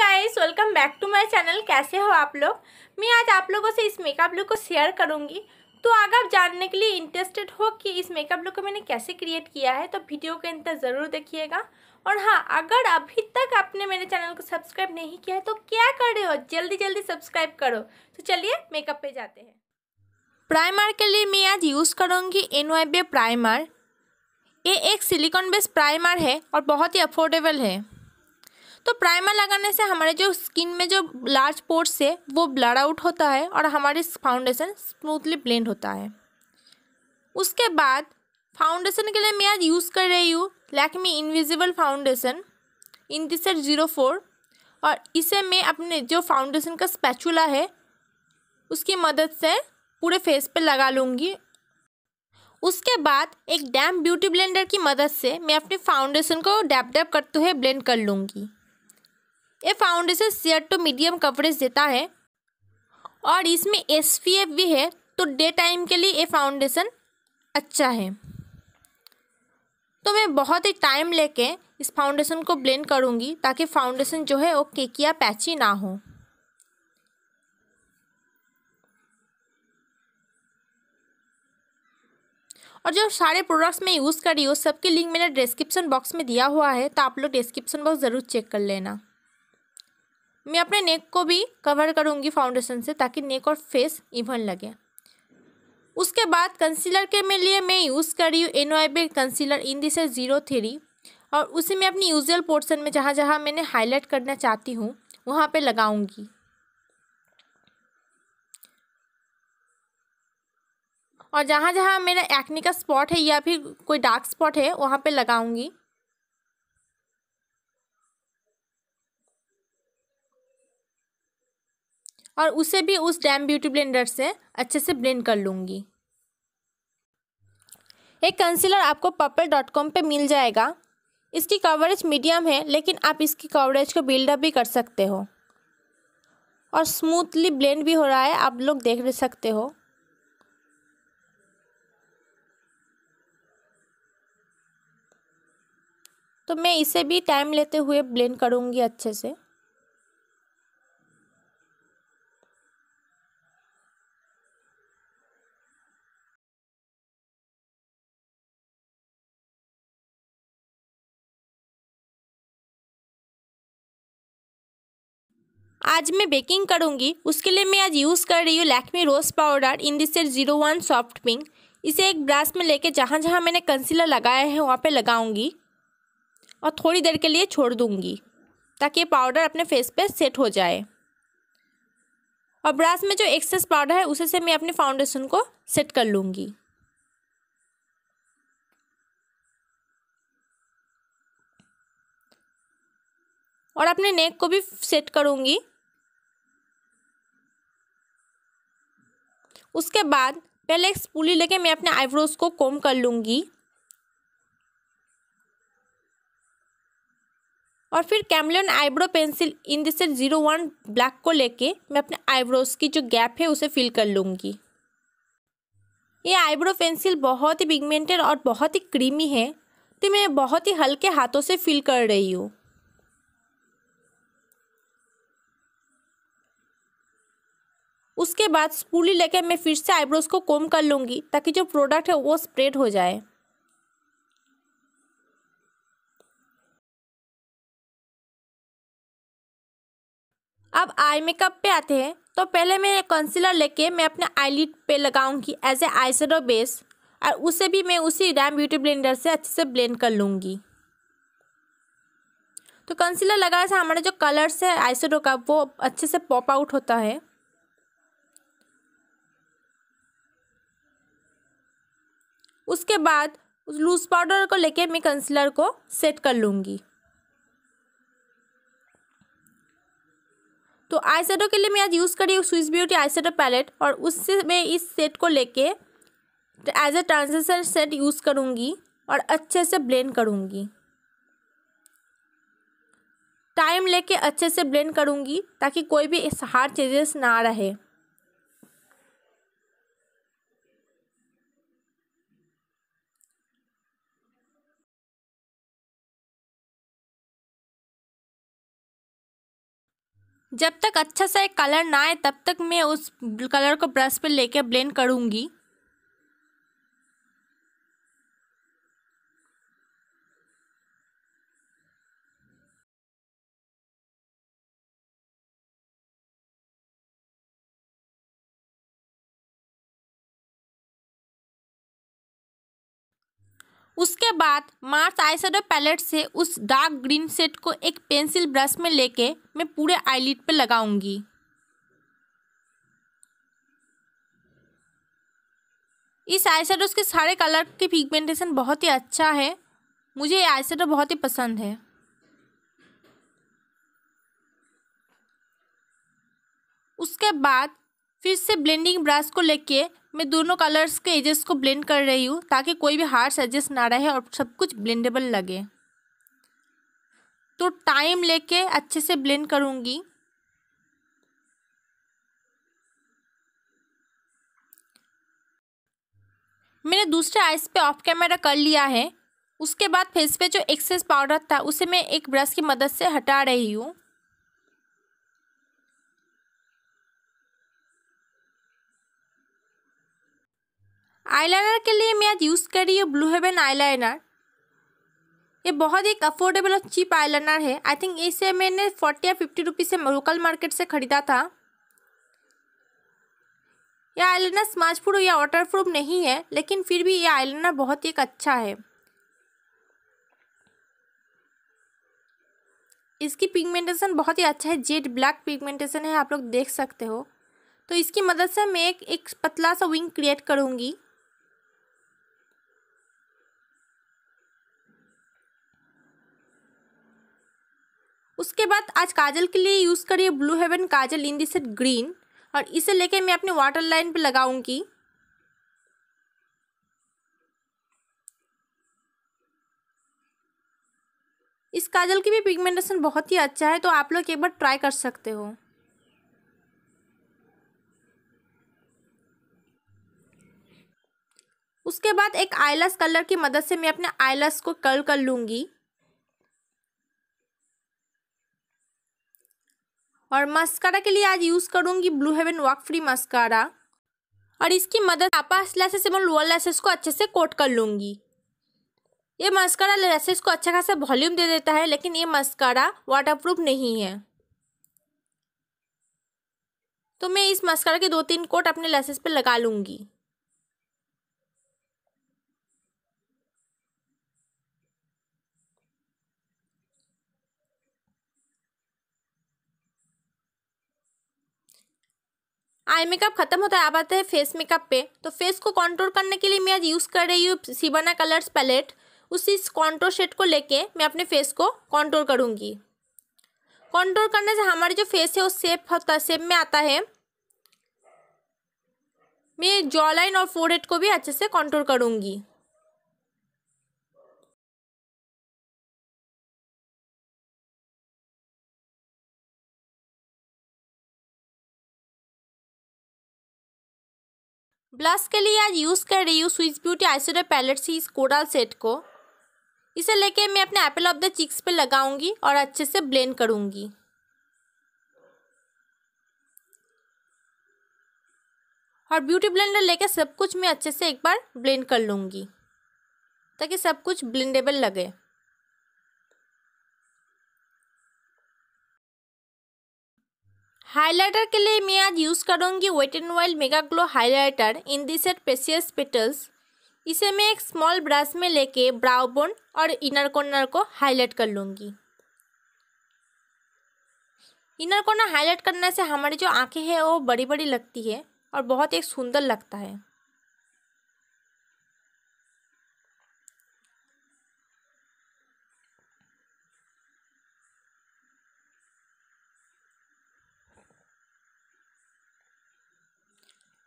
Guys welcome back to my channel कैसे हो आप लोग मैं आज आप लोगों से इस मेकअप लुक को शेयर करूंगी तो अगर आप जानने के लिए इंटरेस्टेड हो कि इस मेकअप लुक को मैंने कैसे क्रिएट किया है तो वीडियो के अंतर ज़रूर देखिएगा और हाँ अगर अभी तक आपने मेरे चैनल को सब्सक्राइब नहीं किया है तो क्या कर रहे हो जल्दी जल्दी सब्सक्राइब करो तो चलिए मेकअप पे जाते हैं प्राइमर के लिए मैं आज यूज़ करूँगी एन प्राइमर ये एक सिलिकॉन बेस्ड प्राइमर है और बहुत ही अफोर्डेबल है तो प्राइमर लगाने से हमारे जो स्किन में जो लार्ज पोर्ट्स है वो ब्लड आउट होता है और हमारी फाउंडेशन स्मूथली ब्लेंड होता है उसके बाद फाउंडेशन के लिए मैं आज यूज़ कर रही हूँ Lakme invisible foundation in this zero four और इसे मैं अपने जो फाउंडेशन का स्पैचुला है उसकी मदद से पूरे फेस पे लगा लूँगी उसके बाद एक डैम ब्यूटी ब्लेंडर की मदद से मैं अपने फाउंडेशन को डैप डैप करते हुए ब्लेंड कर लूँगी ये foundation sheer to medium coverage देता है और इसमें एस भी है तो डे टाइम के लिए ये फाउंडेशन अच्छा है तो मैं बहुत ही टाइम लेके इस फाउंडेशन को ब्लेंड करूँगी ताकि फाउंडेशन जो है वो केकिया पैची ना हो और जो सारे प्रोडक्ट्स मैं यूज़ कर रही हूँ सबके लिंक मैंने डिस्क्रिप्शन बॉक्स में दिया हुआ है तो आप लोग डिस्क्रिप्शन बॉक्स ज़रूर चेक कर लेना मैं अपने नेक को भी कवर करूँगी फाउंडेशन से ताकि नेक और फेस इवन लगे उसके बाद कंसीलर के में लिए मैं यूज़ कर रही हूँ N Y concealer in this है ज़ीरो थ्री और उसे मैं अपनी यूजल पोर्शन में जहाँ जहाँ मैंने हाईलाइट करना चाहती हूँ वहाँ पे लगाऊंगी और जहाँ जहाँ मेरा एक्ने का स्पॉट है या फिर कोई डार्क स्पॉट है वहाँ पे लगाऊंगी और उसे भी उस डैम ब्यूटी ब्लेंडर से अच्छे से ब्लेंड कर लूँगी एक कंसीलर आपको पर्पल डॉट कॉम पर मिल जाएगा इसकी कवरेज मीडियम है लेकिन आप इसकी कवरेज को बिल्डअप भी कर सकते हो और स्मूथली ब्लेंड भी हो रहा है आप लोग देख सकते हो तो मैं इसे भी टाइम लेते हुए ब्लेंड करूँगी अच्छे से आज मैं बेकिंग करूंगी उसके लिए मैं आज यूज़ कर रही हूँ Lakme rose powder in this set zero one soft pink इसे एक ब्रश में लेके जहाँ जहाँ मैंने कंसीलर लगाया है वहाँ पे लगाऊंगी और थोड़ी देर के लिए छोड़ दूंगी ताकि ये पाउडर अपने फेस पे सेट हो जाए और ब्रश में जो एक्सेस पाउडर है उसे से मैं अपने फाउंडेशन को सेट कर लूँगी और अपने नेक को भी सेट करूँगी उसके बाद पहले एक स्पूली लेके मैं अपने आईब्रोज को कोम कर लूँगी और फिर chameleon eyebrow pencil in this zero one black को लेके मैं अपने आईब्रोज की जो गैप है उसे फिल कर लूँगी ये आईब्रो पेंसिल बहुत ही पिगमेंटेड और बहुत ही क्रीमी है तो मैं बहुत ही हल्के हाथों से फिल कर रही हूँ उसके बाद स्पूली लेकर मैं फिर से आईब्रोज को कोम कर लूँगी ताकि जो प्रोडक्ट है वो स्प्रेड हो जाए अब आई मेकअप पे आते हैं तो पहले मैं कंसीलर लेके मैं अपने आईलिड पे लगाऊंगी एज ए आई बेस और उसे भी मैं उसी डैम ब्यूटी ब्लेंडर से अच्छे से ब्लेंड कर लूँगी तो कंसीलर लगाने से हमारे जो कलर्स है आईसेडो का वो अच्छे से पॉप आउट होता है उसके बाद उस लूज़ पाउडर को लेके मैं कंसीलर को सेट कर लूँगी तो आई के लिए मैं आज यूज़ करी स्विस ब्यूटी आई पैलेट और उससे मैं इस सेट को लेके as a transition set use करूँगी और अच्छे से ब्लेंड करूँगी टाइम लेके अच्छे से ब्लेंड करूँगी ताकि कोई भी हार्ड चेजेस ना रहे जब तक अच्छा सा एक कलर ना आए तब तक मैं उस कलर को ब्रश पर लेके ब्लेंड करूँगी उसके बाद मार्स आईसेडो पैलेट से उस डार्क ग्रीन सेट को एक पेंसिल ब्रश में लेके मैं पूरे आईलिट पे लगाऊंगी इस आईसेडोस के सारे कलर की पिगमेंटेशन बहुत ही अच्छा है मुझे ये आईसेडो बहुत ही पसंद है उसके बाद फिर से ब्लेंडिंग ब्रश को लेके मैं दोनों कलर्स के एजेस को ब्लेंड कर रही हूँ ताकि कोई भी हार्ड एजेस ना रहे और सब कुछ ब्लेंडेबल लगे तो टाइम लेके अच्छे से ब्लेंड करूँगी मैंने दूसरे आइस पे ऑफ कैमरा कर लिया है उसके बाद फेस पे जो एक्सेस पाउडर था उसे मैं एक ब्रश की मदद से हटा रही हूँ आईलाइनर के लिए मैं आज यूज़ कर रही हूँ ब्लू हेवन आईलाइनर ये बहुत एक अफोर्डेबल और चीप आईलाइनर है आई थिंक इसे मैंने फोर्टी या फिफ्टी रुपीज़ से लोकल मार्केट से ख़रीदा था यह आईलाइनर स्मार्च प्रूफ या वाटर प्रूफ नहीं है लेकिन फिर भी यह आईलाइनर अच्छा बहुत ही अच्छा है इसकी पिगमेंटेशन बहुत ही अच्छा है जेड ब्लैक पिगमेंटेशन है आप लोग देख सकते हो तो इसकी मदद से मैं एक, एक पतला सा विंग क्रिएट करूँगी उसके बाद आज काजल के लिए यूज़ करिए blue heaven kajal in this green और इसे लेके मैं अपने वाटर लाइन पर लगाऊंगी इस काजल की भी पिगमेंटेशन बहुत ही अच्छा है तो आप लोग एक बार ट्राई कर सकते हो उसके बाद एक आईलस कलर की मदद से मैं अपने आईलस को कर्ल कर लूँगी और मस्कारा के लिए आज यूज़ करूँगी blue heaven walk free mascara और इसकी मदद आपस लैसेस एवं लोअर लैसेस को अच्छे से कोट कर लूँगी ये मस्कारा लैसेस को अच्छा खासा वॉल्यूम दे देता है लेकिन ये मस्कारा वाटरप्रूफ नहीं है तो मैं इस मस्कारा के दो तीन कोट अपने लैसेस पर लगा लूँगी आई मेकअप खत्म होता है अब आते हैं फेस मेकअप पे तो फेस को कंट्रोल करने के लिए मैं आज यूज़ कर रही हूँ सिबाना कलर्स पैलेट उसी कॉन्ट्रोल शेड को लेके मैं अपने फेस को कंट्रोल करूँगी कंट्रोल करने से हमारी जो फेस है वो सेप होता सेप में आता है मैं जॉ लाइन और फोरहेड को भी अच्छे से कंट्रोल करूँगी ब्लश के लिए आज यूज़ कर रही हूँ स्विच ब्यूटी आइसोडो पैलेट सी इस कोडल सेट को इसे लेके मैं अपने एप्पल ऑफ द चिक्स पे लगाऊंगी और अच्छे से ब्लेंड करूँगी और ब्यूटी ब्लेंडर लेके सब कुछ मैं अच्छे से एक बार ब्लेंड कर लूँगी ताकि सब कुछ ब्लेंडेबल लगे हाइलाइटर के लिए मैं आज यूज़ करूँगी wet and wild mega glow highlighter in this set precious petals इसे मैं एक स्मॉल ब्रश में लेके ब्राउ बोन और इनर कॉर्नर को हाईलाइट कर लूँगी इनर कॉर्नर हाईलाइट करने से हमारी जो आँखें हैं वो बड़ी बड़ी लगती है और बहुत एक सुंदर लगता है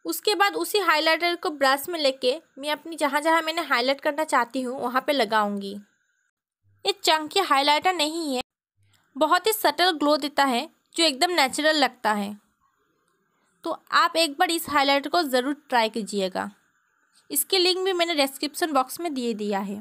उसके बाद उसी हाइलाइटर को ब्रश में लेके मैं अपनी जहाँ जहाँ मैंने हाईलाइट करना चाहती हूँ वहाँ पे लगाऊंगी ये चंकी हाइलाइटर नहीं है बहुत ही सटल ग्लो देता है जो एकदम नेचुरल लगता है तो आप एक बार इस हाइलाइटर को ज़रूर ट्राई कीजिएगा इसके लिंक भी मैंने डिस्क्रिप्शन बॉक्स में दिए दिया है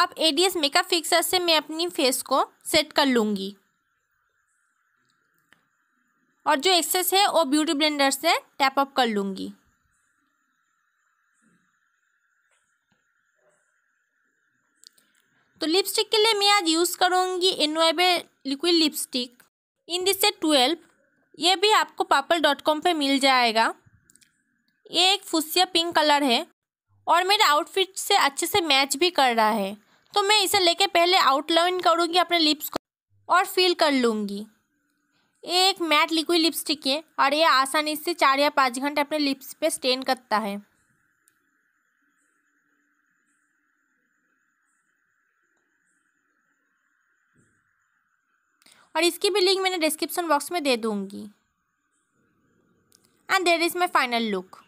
अब A D S makeup fixer से मैं अपनी फेस को सेट कर लूँगी और जो एक्सेस है वो ब्यूटी ब्लेंडर से टैप अप कर लूँगी तो लिपस्टिक के लिए मैं आज यूज़ करूँगी इनोएबे लिक्विड लिपस्टिक इन दिस से ट्वेल्व ये भी आपको पापल डॉट कॉम पर मिल जाएगा ये एक फुसिया पिंक कलर है और मेरे आउटफिट से अच्छे से मैच भी कर रहा है तो मैं इसे लेके पहले आउटलाइन करूँगी अपने लिप्स को और फिल कर लूँगी ये एक मैट लिक्विड लिपस्टिक है और ये आसानी से चार या पाँच घंटे अपने लिप्स पे स्टेन करता है और इसकी भी लिंक मैंने डिस्क्रिप्शन बॉक्स में दे दूँगी and there is my final look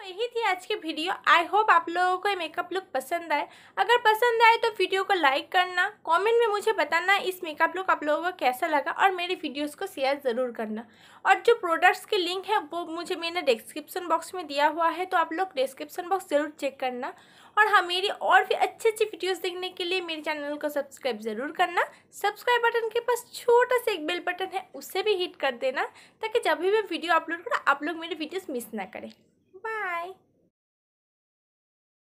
तो यही थी आज की वीडियो आई होप आप लोगों को ये मेकअप लुक पसंद आए अगर पसंद आए तो वीडियो को लाइक करना कमेंट में मुझे बताना इस मेकअप लुक आप लोगों को कैसा लगा और मेरी वीडियोस को शेयर ज़रूर करना और जो प्रोडक्ट्स के लिंक है वो मुझे मैंने डिस्क्रिप्सन बॉक्स में दिया हुआ है तो आप लोग डिस्क्रिप्शन बॉक्स ज़रूर चेक करना और हाँ मेरी और भी अच्छी अच्छी वीडियोस देखने के लिए मेरे चैनल को सब्सक्राइब ज़रूर करना सब्सक्राइब बटन के पास छोटा सा एक बेल बटन है उसे भी हिट कर देना ताकि जब भी मैं वीडियो अपलोड करूँ आप लोग मेरे वीडियोस मिस ना करें Bye.